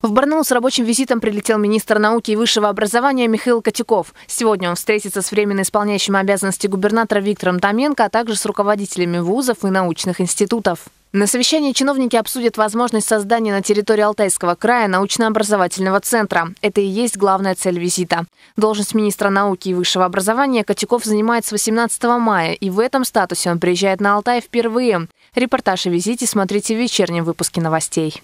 В Барнаул с рабочим визитом прилетел министр науки и высшего образования Михаил Котяков. Сегодня он встретится с временно исполняющим обязанности губернатора Виктором Томенко, а также с руководителями вузов и научных институтов. На совещании чиновники обсудят возможность создания на территории Алтайского края научно-образовательного центра. Это и есть главная цель визита. Должность министра науки и высшего образования Котяков занимает с 18 мая, и в этом статусе он приезжает на Алтай впервые. Репортаж о визите смотрите в вечернем выпуске новостей.